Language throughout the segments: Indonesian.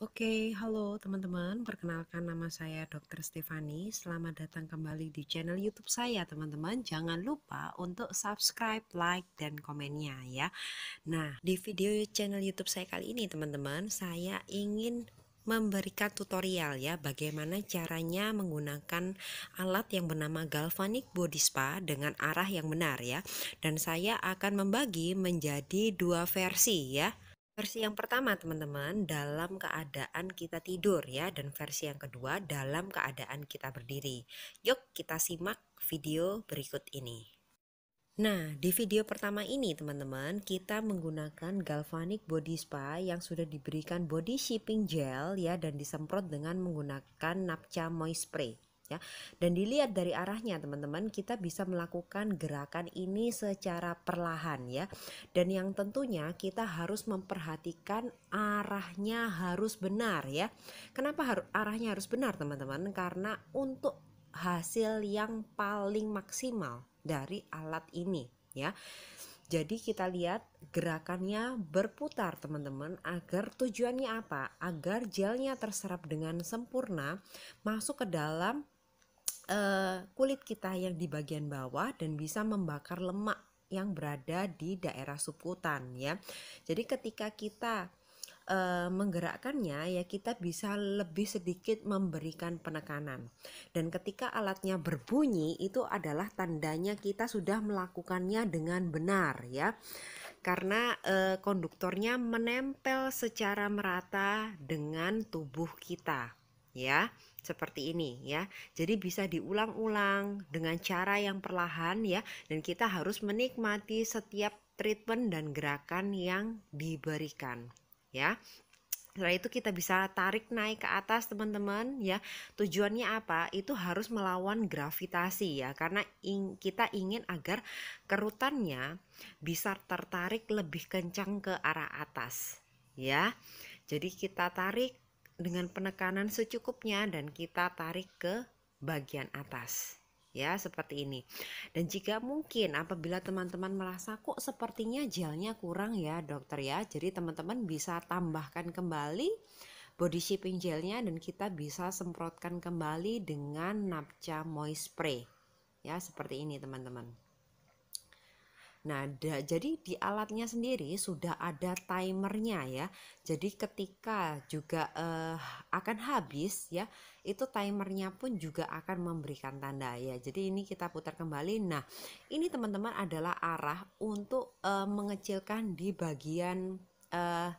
Oke, halo teman-teman. Perkenalkan nama saya Dr. Stefani. Selamat datang kembali di channel YouTube saya, teman-teman. Jangan lupa untuk subscribe, like, dan komennya ya. Nah, di video channel YouTube saya kali ini, teman-teman, saya ingin memberikan tutorial ya bagaimana caranya menggunakan alat yang bernama galvanic body spa dengan arah yang benar ya dan saya akan membagi menjadi dua versi ya Versi yang pertama teman-teman dalam keadaan kita tidur ya dan versi yang kedua dalam keadaan kita berdiri. Yuk kita simak video berikut ini. Nah, di video pertama ini teman-teman, kita menggunakan galvanic body spa yang sudah diberikan body shipping gel ya dan disemprot dengan menggunakan napca Moist Spray ya dan dilihat dari arahnya teman-teman kita bisa melakukan gerakan ini secara perlahan ya dan yang tentunya kita harus memperhatikan arahnya harus benar ya kenapa harus arahnya harus benar teman-teman karena untuk hasil yang paling maksimal dari alat ini ya jadi kita lihat gerakannya berputar teman-teman agar tujuannya apa? Agar gelnya terserap dengan sempurna masuk ke dalam uh, kulit kita yang di bagian bawah dan bisa membakar lemak yang berada di daerah subkutan ya. Jadi ketika kita e, menggerakkannya ya kita bisa lebih sedikit memberikan penekanan. Dan ketika alatnya berbunyi itu adalah tandanya kita sudah melakukannya dengan benar ya. Karena e, konduktornya menempel secara merata dengan tubuh kita ya seperti ini ya. Jadi bisa diulang-ulang dengan cara yang perlahan ya dan kita harus menikmati setiap treatment dan gerakan yang diberikan ya. Setelah itu kita bisa tarik naik ke atas teman-teman ya. Tujuannya apa? Itu harus melawan gravitasi ya karena ing kita ingin agar kerutannya bisa tertarik lebih kencang ke arah atas ya. Jadi kita tarik dengan penekanan secukupnya dan kita tarik ke bagian atas ya seperti ini dan jika mungkin apabila teman-teman merasa kok sepertinya gelnya kurang ya dokter ya jadi teman-teman bisa tambahkan kembali body shaping gelnya dan kita bisa semprotkan kembali dengan napca moist spray ya seperti ini teman-teman Nah, jadi di alatnya sendiri sudah ada timernya ya. Jadi ketika juga eh, akan habis ya, itu timernya pun juga akan memberikan tanda ya. Jadi ini kita putar kembali. Nah, ini teman-teman adalah arah untuk eh, mengecilkan di bagian eh,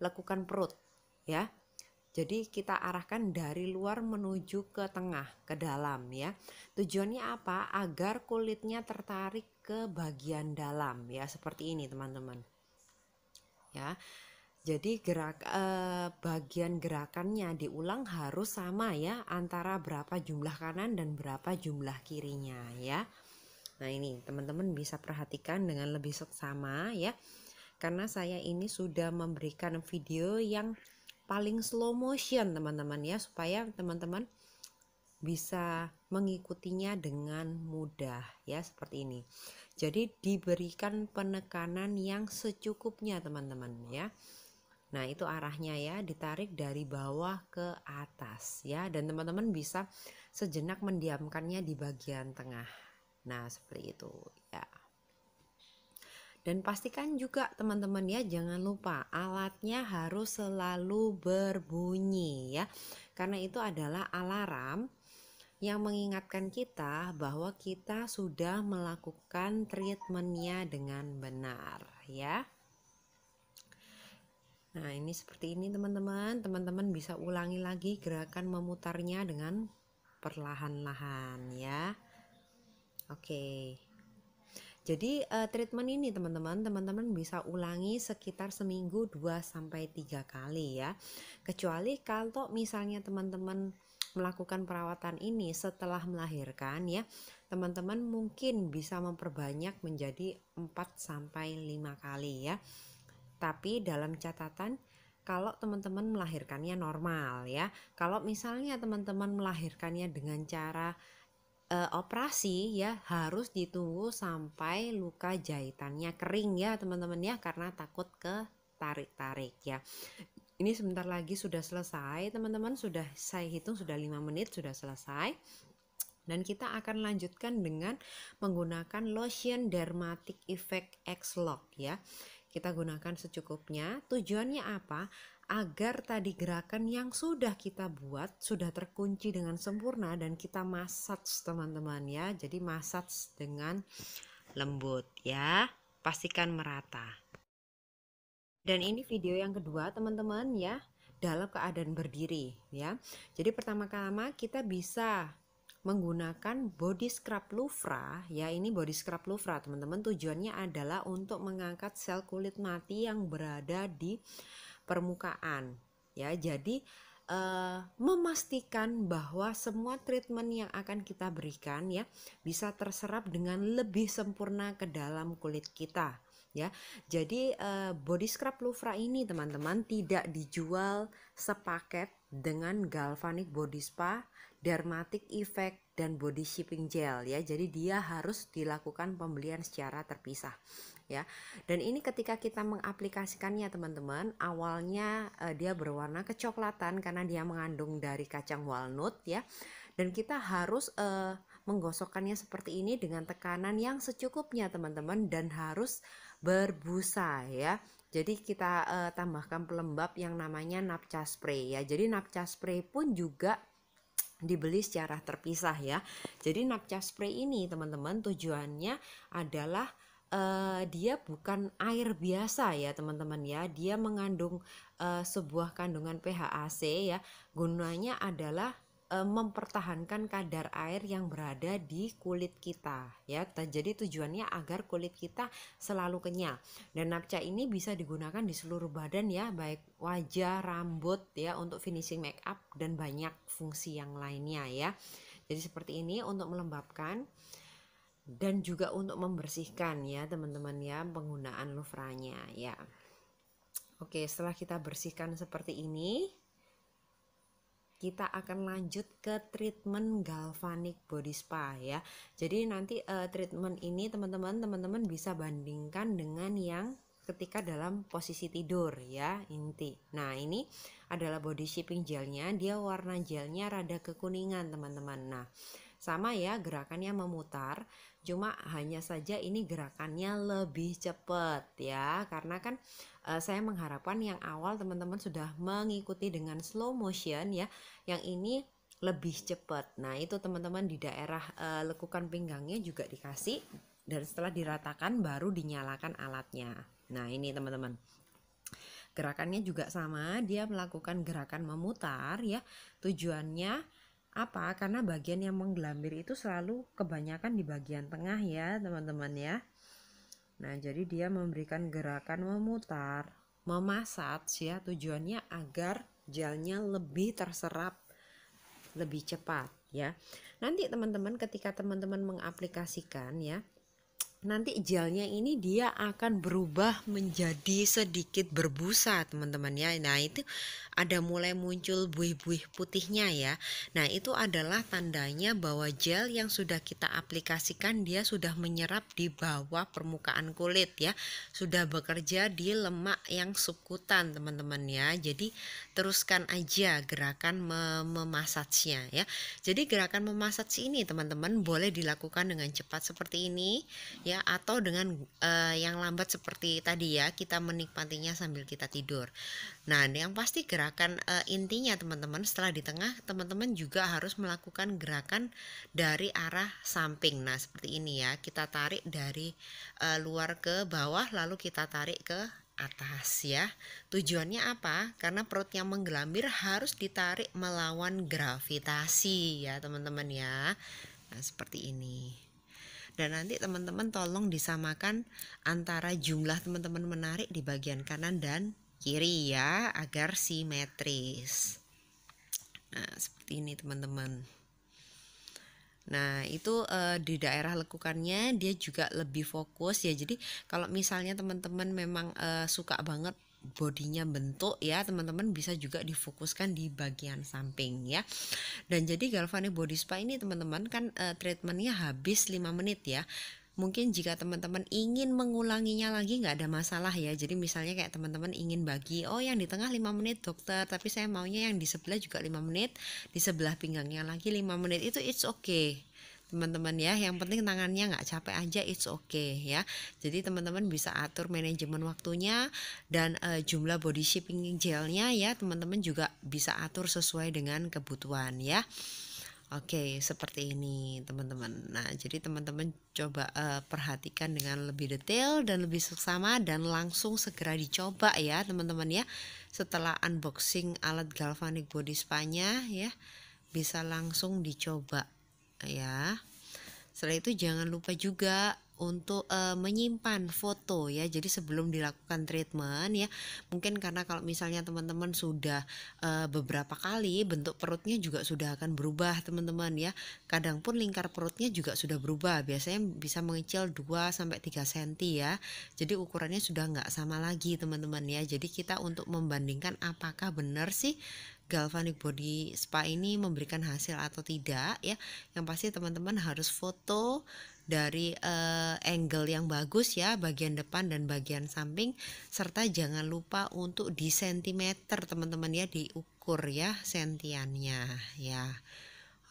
lekukan perut ya. Jadi kita arahkan dari luar menuju ke tengah, ke dalam ya. Tujuannya apa? Agar kulitnya tertarik ke bagian dalam ya, seperti ini teman-teman. Ya. Jadi gerak eh, bagian gerakannya diulang harus sama ya antara berapa jumlah kanan dan berapa jumlah kirinya ya. Nah, ini teman-teman bisa perhatikan dengan lebih seksama ya. Karena saya ini sudah memberikan video yang paling slow motion teman-teman ya supaya teman-teman bisa mengikutinya dengan mudah ya seperti ini. Jadi diberikan penekanan yang secukupnya teman-teman ya. Nah, itu arahnya ya, ditarik dari bawah ke atas ya dan teman-teman bisa sejenak mendiamkannya di bagian tengah. Nah, seperti itu ya. Dan pastikan juga teman-teman ya jangan lupa alatnya harus selalu berbunyi ya. Karena itu adalah alarm yang mengingatkan kita bahwa kita sudah melakukan treatmentnya dengan benar ya. Nah ini seperti ini teman-teman, teman-teman bisa ulangi lagi gerakan memutarnya dengan perlahan-lahan ya. Oke. Okay. Jadi uh, treatment ini teman-teman, teman-teman bisa ulangi sekitar seminggu 2 sampai 3 kali ya. Kecuali kalau misalnya teman-teman melakukan perawatan ini setelah melahirkan ya, teman-teman mungkin bisa memperbanyak menjadi 4 sampai 5 kali ya. Tapi dalam catatan kalau teman-teman melahirkannya normal ya. Kalau misalnya teman-teman melahirkannya dengan cara e, operasi ya harus ditunggu sampai luka jahitannya kering ya teman-teman ya karena takut ke tarik-tarik ya ini sebentar lagi sudah selesai teman-teman sudah saya hitung sudah 5 menit sudah selesai dan kita akan lanjutkan dengan menggunakan lotion dermatic effect X-Lock ya kita gunakan secukupnya. Tujuannya apa? Agar tadi gerakan yang sudah kita buat sudah terkunci dengan sempurna dan kita massage teman-teman ya. Jadi massage dengan lembut ya. Pastikan merata. Dan ini video yang kedua teman-teman ya dalam keadaan berdiri ya. Jadi pertama-tama kita bisa menggunakan body scrub Lufra ya ini body scrub Lufra teman-teman tujuannya adalah untuk mengangkat sel kulit mati yang berada di permukaan ya jadi uh, memastikan bahwa semua treatment yang akan kita berikan ya bisa terserap dengan lebih sempurna ke dalam kulit kita ya. Jadi uh, body scrub Lufra ini teman-teman tidak dijual sepaket dengan Galvanic Body Spa dermatic effect dan body shipping gel ya. Jadi dia harus dilakukan pembelian secara terpisah ya. Dan ini ketika kita mengaplikasikannya teman-teman, awalnya eh, dia berwarna kecoklatan karena dia mengandung dari kacang walnut ya. Dan kita harus eh, menggosokkannya seperti ini dengan tekanan yang secukupnya teman-teman dan harus berbusa ya. Jadi kita eh, tambahkan pelembab yang namanya napca spray ya. Jadi napca spray pun juga dibeli secara terpisah ya. Jadi Napca spray ini teman-teman tujuannya adalah uh, dia bukan air biasa ya teman-teman ya dia mengandung uh, sebuah kandungan PHAC ya gunanya adalah Eh, mempertahankan kadar air yang berada di kulit kita ya jadi tujuannya agar kulit kita selalu kenyal dan napca ini bisa digunakan di seluruh badan ya baik wajah rambut ya untuk finishing make up dan banyak fungsi yang lainnya ya jadi seperti ini untuk melembabkan dan juga untuk membersihkan ya teman-teman ya penggunaan lufranya ya oke setelah kita bersihkan seperti ini kita akan lanjut ke treatment galvanic body spa ya. Jadi nanti uh, treatment ini teman-teman teman-teman bisa bandingkan dengan yang ketika dalam posisi tidur ya inti. Nah ini adalah body shaping gelnya, dia warna gelnya rada kekuningan teman-teman. Nah sama ya gerakannya memutar Cuma hanya saja ini gerakannya lebih cepat ya, karena kan e, saya mengharapkan yang awal teman-teman sudah mengikuti dengan slow motion ya, yang ini lebih cepat. Nah, itu teman-teman di daerah e, lekukan pinggangnya juga dikasih dan setelah diratakan baru dinyalakan alatnya. Nah, ini teman-teman. Gerakannya juga sama, dia melakukan gerakan memutar ya. Tujuannya apa? Karena bagian yang menggelambir itu selalu kebanyakan di bagian tengah ya, teman-teman ya. Nah, jadi dia memberikan gerakan memutar, memasat ya, tujuannya agar gelnya lebih terserap lebih cepat ya. Nanti teman-teman ketika teman-teman mengaplikasikan ya, nanti gelnya ini dia akan berubah menjadi sedikit berbusa teman-teman ya nah itu ada mulai muncul buih-buih putihnya ya nah itu adalah tandanya bahwa gel yang sudah kita aplikasikan dia sudah menyerap di bawah permukaan kulit ya sudah bekerja di lemak yang subkutan teman-teman ya jadi teruskan aja gerakan mem ya jadi gerakan memasaj ini teman-teman boleh dilakukan dengan cepat seperti ini ya ya atau dengan uh, yang lambat seperti tadi ya kita menikmatinya sambil kita tidur. Nah, yang pasti gerakan uh, intinya teman-teman setelah di tengah teman-teman juga harus melakukan gerakan dari arah samping. Nah, seperti ini ya. Kita tarik dari uh, luar ke bawah lalu kita tarik ke atas ya. Tujuannya apa? Karena perut yang menggelambir harus ditarik melawan gravitasi ya, teman-teman ya. Nah, seperti ini dan nanti teman-teman tolong disamakan antara jumlah teman-teman menarik di bagian kanan dan kiri ya agar simetris nah seperti ini teman-teman Nah, itu e, di daerah lekukannya dia juga lebih fokus ya. Jadi, kalau misalnya teman-teman memang e, suka banget bodinya bentuk ya teman-teman bisa juga difokuskan di bagian samping ya dan jadi galvanic body spa ini teman-teman kan e, treatmentnya habis 5 menit ya mungkin jika teman-teman ingin mengulanginya lagi nggak ada masalah ya jadi misalnya kayak teman-teman ingin bagi oh yang di tengah 5 menit dokter tapi saya maunya yang di sebelah juga 5 menit di sebelah pinggangnya lagi 5 menit itu it's okay teman-teman ya yang penting tangannya nggak capek aja it's okay ya jadi teman-teman bisa atur manajemen waktunya dan uh, jumlah body shipping gelnya ya teman-teman juga bisa atur sesuai dengan kebutuhan ya Oke, okay, seperti ini teman-teman. Nah, jadi teman-teman coba uh, perhatikan dengan lebih detail dan lebih seksama dan langsung segera dicoba ya, teman-teman ya. Setelah unboxing alat galvanic body spanya ya, bisa langsung dicoba ya. Setelah itu jangan lupa juga untuk uh, menyimpan foto ya. Jadi sebelum dilakukan treatment ya, mungkin karena kalau misalnya teman-teman sudah uh, beberapa kali bentuk perutnya juga sudah akan berubah teman-teman ya. Kadang pun lingkar perutnya juga sudah berubah. Biasanya bisa mengecil 2 sampai 3 cm ya. Jadi ukurannya sudah nggak sama lagi teman-teman ya. Jadi kita untuk membandingkan apakah benar sih galvanic body spa ini memberikan hasil atau tidak ya. Yang pasti teman-teman harus foto dari uh, angle yang bagus ya bagian depan dan bagian samping serta jangan lupa untuk di sentimeter teman-teman ya diukur ya sentiannya ya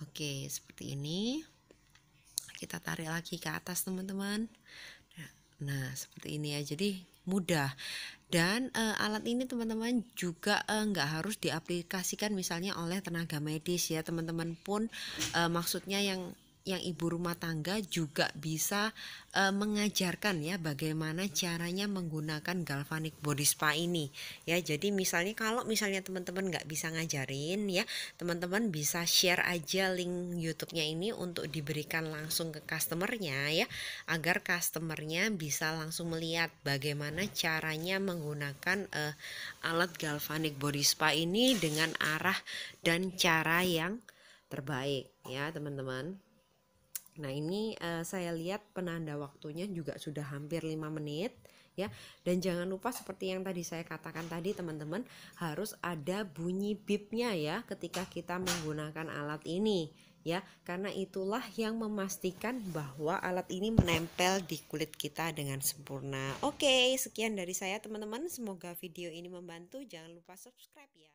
oke seperti ini kita tarik lagi ke atas teman-teman nah seperti ini ya jadi mudah dan e, alat ini teman-teman juga enggak eh, harus diaplikasikan misalnya oleh tenaga medis ya teman-teman pun e, maksudnya yang yang ibu rumah tangga juga bisa e, mengajarkan ya bagaimana caranya menggunakan galvanic body spa ini ya jadi misalnya kalau misalnya teman-teman nggak bisa ngajarin ya teman-teman bisa share aja link YouTube-nya ini untuk diberikan langsung ke customernya ya agar customernya bisa langsung melihat bagaimana caranya menggunakan e, alat galvanic body spa ini dengan arah dan cara yang terbaik ya teman-teman Nah, ini uh, saya lihat penanda waktunya juga sudah hampir 5 menit ya. Dan jangan lupa seperti yang tadi saya katakan tadi teman-teman, harus ada bunyi bipnya ya ketika kita menggunakan alat ini ya. Karena itulah yang memastikan bahwa alat ini menempel di kulit kita dengan sempurna. Oke, sekian dari saya teman-teman. Semoga video ini membantu. Jangan lupa subscribe ya.